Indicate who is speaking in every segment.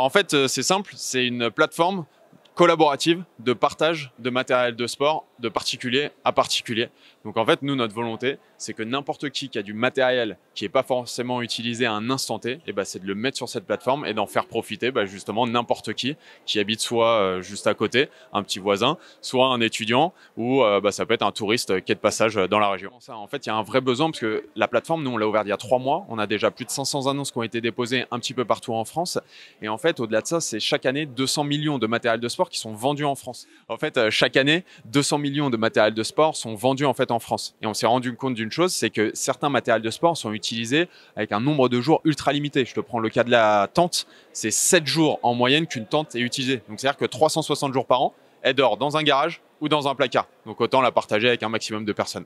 Speaker 1: En fait, euh, c'est simple, c'est une plateforme collaborative de partage de matériel de sport de particulier à particulier. Donc en fait, nous, notre volonté, c'est que n'importe qui qui a du matériel qui n'est pas forcément utilisé à un instant T, et eh ben, c'est de le mettre sur cette plateforme et d'en faire profiter bah, justement n'importe qui qui habite soit euh, juste à côté, un petit voisin, soit un étudiant ou euh, bah, ça peut être un touriste qui est de passage euh, dans la région. Ça, en fait, il y a un vrai besoin parce que la plateforme, nous, on l'a ouverte il y a trois mois. On a déjà plus de 500 annonces qui ont été déposées un petit peu partout en France. Et en fait, au-delà de ça, c'est chaque année 200 millions de matériel de sport qui sont vendus en France. En fait, euh, chaque année, 200 millions de matériels de sport sont vendus en fait en France. Et on s'est rendu compte d'une chose, c'est que certains matériels de sport sont utilisés avec un nombre de jours ultra limité. Je te prends le cas de la tente, c'est 7 jours en moyenne qu'une tente est utilisée. Donc c'est-à-dire que 360 jours par an, elle dort dans un garage ou dans un placard. Donc autant la partager avec un maximum de personnes.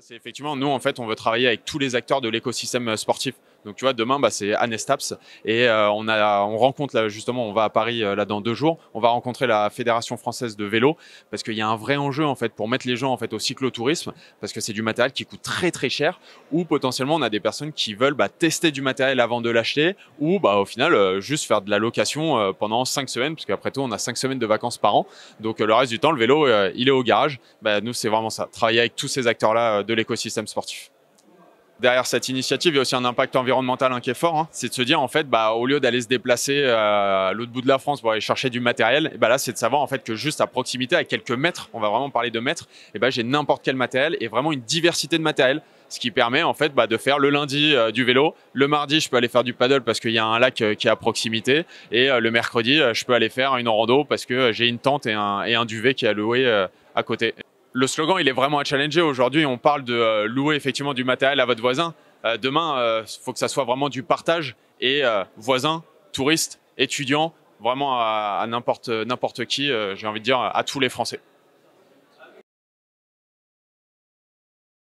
Speaker 1: C'est effectivement, nous en fait, on veut travailler avec tous les acteurs de l'écosystème euh, sportif. Donc tu vois, demain, bah, c'est Anestaps. Et euh, on, a, on rencontre, là, justement, on va à Paris euh, là dans deux jours. On va rencontrer la Fédération française de vélo parce qu'il y a un vrai enjeu en fait pour mettre les gens en fait au cyclotourisme parce que c'est du matériel qui coûte très très cher ou potentiellement on a des personnes qui veulent bah, tester du matériel avant de l'acheter ou bah, au final euh, juste faire de la location pendant cinq semaines parce qu'après tout, on a cinq semaines de vacances par an. Donc le reste du temps, le vélo, il est au garage. Bah, nous, c'est vraiment ça. Travailler avec tous ces acteurs-là de l'écosystème sportif derrière cette initiative, il y a aussi un impact environnemental hein, qui est fort. Hein. C'est de se dire, en fait, bah, au lieu d'aller se déplacer euh, à l'autre bout de la France pour aller chercher du matériel, et eh bah, ben là, c'est de savoir en fait que juste à proximité, à quelques mètres, on va vraiment parler de mètres, et eh bah, ben, j'ai n'importe quel matériel et vraiment une diversité de matériel. Ce qui permet en fait bah, de faire le lundi euh, du vélo, le mardi je peux aller faire du paddle parce qu'il y a un lac euh, qui est à proximité, et le mercredi je peux aller faire une rando parce que j'ai une tente et un, et un duvet qui est alloué à côté le slogan, il est vraiment à challenger. Aujourd'hui, on parle de euh, louer effectivement du matériel à votre voisin. Euh, demain, il euh, faut que ça soit vraiment du partage et voisin, touristes, étudiants, vraiment à, à n'importe qui, j'ai envie de dire, à tous les Français.